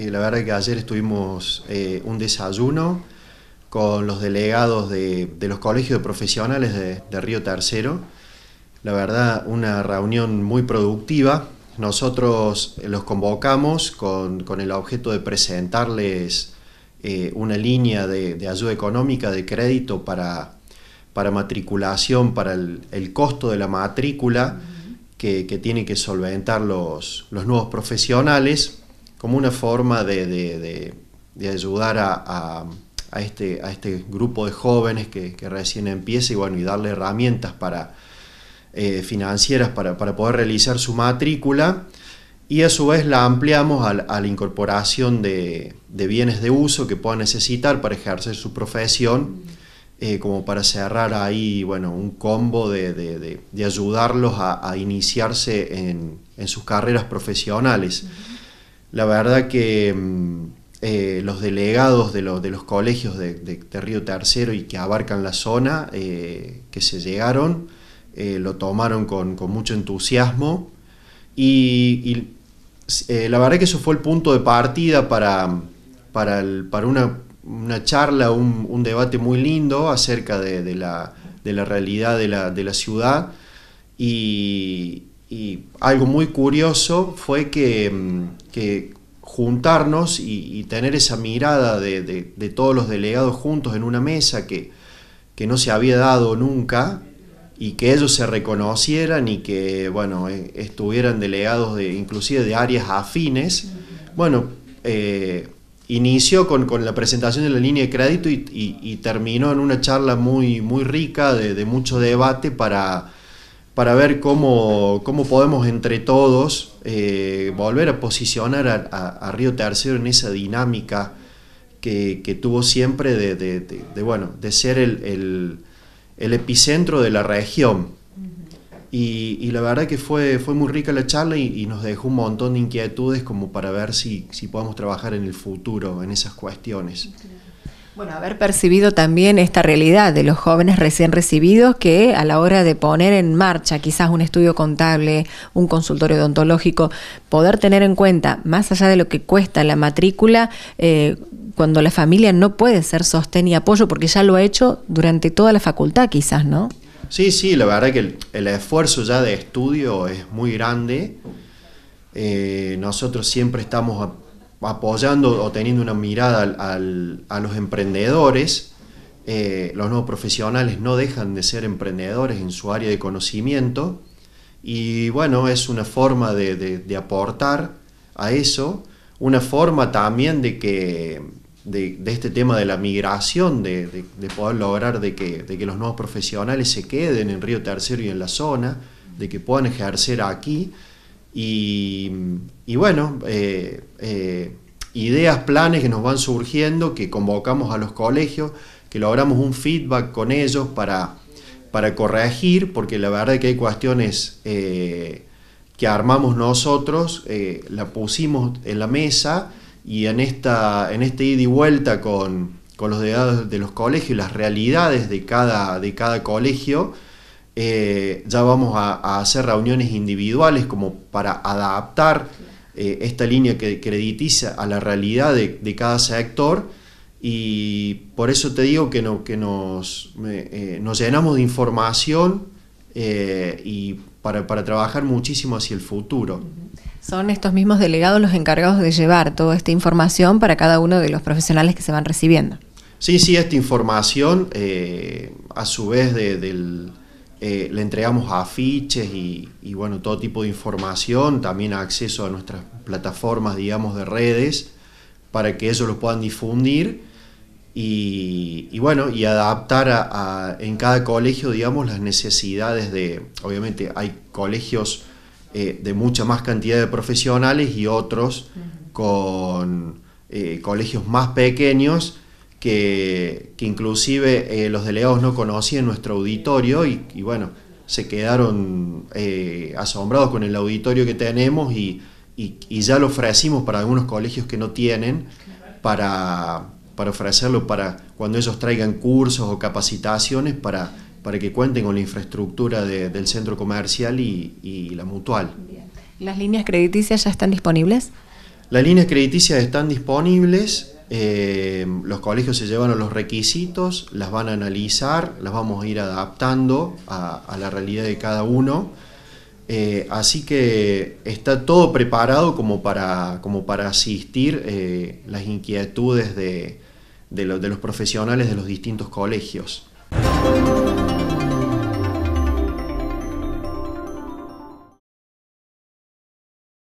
Eh, la verdad que ayer estuvimos eh, un desayuno con los delegados de, los colegios de profesionales de, Río Tercero. La verdad, una reunión muy productiva. Nosotros eh, los convocamos con, el objeto de presentarles una línea de, ayuda económica, de crédito para, matriculación, para el, costo de la matrícula. Que, que, tienen que solventar los, los nuevos profesionales como una forma de, ayudar a, este, a, este, grupo de jóvenes que, recién empieza y y darle herramientas para, eh, financieras para, poder realizar su matrícula. Y a su vez la ampliamos a, la incorporación de, bienes de uso que puedan necesitar para ejercer su profesión, eh, como para cerrar ahí, bueno, un combo de, ayudarlos a, iniciarse en, sus carreras profesionales la verdad que mm, eh, los delegados de, de los colegios de, Río Tercero y que abarcan la zona, eh, que se llegaron, eh, lo tomaron con, mucho entusiasmo y, la verdad que eso fue el punto de partida para, para, una, charla, un, debate muy lindo acerca de, la, realidad de la, la ciudad. Y, y algo muy curioso fue que, mm, juntarnos y, tener esa mirada de, todos los delegados juntos en una mesa que, no se había dado nunca y que ellos se reconocieran y que bueno e, estuvieran delegados de inclusive de áreas afines bueno eh, inició con, con, la presentación de la línea de crédito y, terminó en una charla muy, muy rica de mucho debate para para ver cómo, podemos entre todos eh, volver a posicionar a, Río Tercero en esa dinámica que, tuvo siempre de, bueno, de ser el, epicentro de la región. Y, la verdad que fue, fue muy rica la charla y, nos dejó un montón de inquietudes como para ver si, podemos trabajar en el futuro en esas cuestiones. Bueno, haber percibido también esta realidad de los jóvenes recién recibidos que a la hora de poner en marcha quizás un estudio contable, un consultorio odontológico, poder tener en cuenta, más allá de lo que cuesta la matrícula, eh, cuando la familia no puede ser sostén y apoyo, porque ya lo ha hecho durante toda la facultad quizás, ¿no? Sí, sí, la verdad que el, esfuerzo ya de estudio es muy grande. Eh, nosotros siempre estamos apoyando o teniendo una mirada a los emprendedores. Eh, los nuevos profesionales no dejan de ser emprendedores en su área de conocimiento y bueno, es una forma de, aportar a eso, una forma también de que de, este tema de la migración, de, poder lograr que, de que, los nuevos profesionales se queden en Río Tercero y en la zona, de que puedan ejercer aquí y, bueno, eh, eh, ideas, planes que nos van surgiendo, que convocamos a los colegios, que logramos un feedback con ellos para, corregir, porque la verdad es que hay cuestiones eh, que armamos nosotros, la pusimos en la mesa y en esta, en este ida y vuelta con, con los dedos de los colegios y las realidades de cada, de cada colegio, eh, ya vamos a, hacer reuniones individuales como para adaptar eh, esta línea que creditiza a la realidad de, cada sector y por eso te digo que, no, que nos, eh, nos llenamos de información y para, trabajar muchísimo hacia el futuro. Son estos mismos delegados los encargados de llevar toda esta información para cada uno de los profesionales que se van recibiendo. Sí, sí, esta información a su vez del eh, le entregamos afiches y, bueno, todo tipo de información, también acceso a nuestras plataformas, digamos, de redes, para que ellos lo puedan difundir y, bueno, y adaptar a, en cada colegio, digamos, las necesidades de, obviamente hay colegios eh, de mucha más cantidad de profesionales y otros con eh, colegios más pequeños que, inclusive eh, los delegados no conocían nuestro auditorio y, bueno, se quedaron eh, asombrados con el auditorio que tenemos y, ya lo ofrecimos para algunos colegios que no tienen para, ofrecerlo para cuando ellos traigan cursos o capacitaciones para, que cuenten con la infraestructura del centro comercial y, la mutual. ¿Las líneas crediticias ya están disponibles? Las líneas crediticias están disponibles, eh, los colegios se llevaron los requisitos, las van a analizar, las vamos a ir adaptando a, la realidad de cada uno. Eh, así que está todo preparado como para, como para asistir eh, las inquietudes de, de los profesionales de los distintos colegios.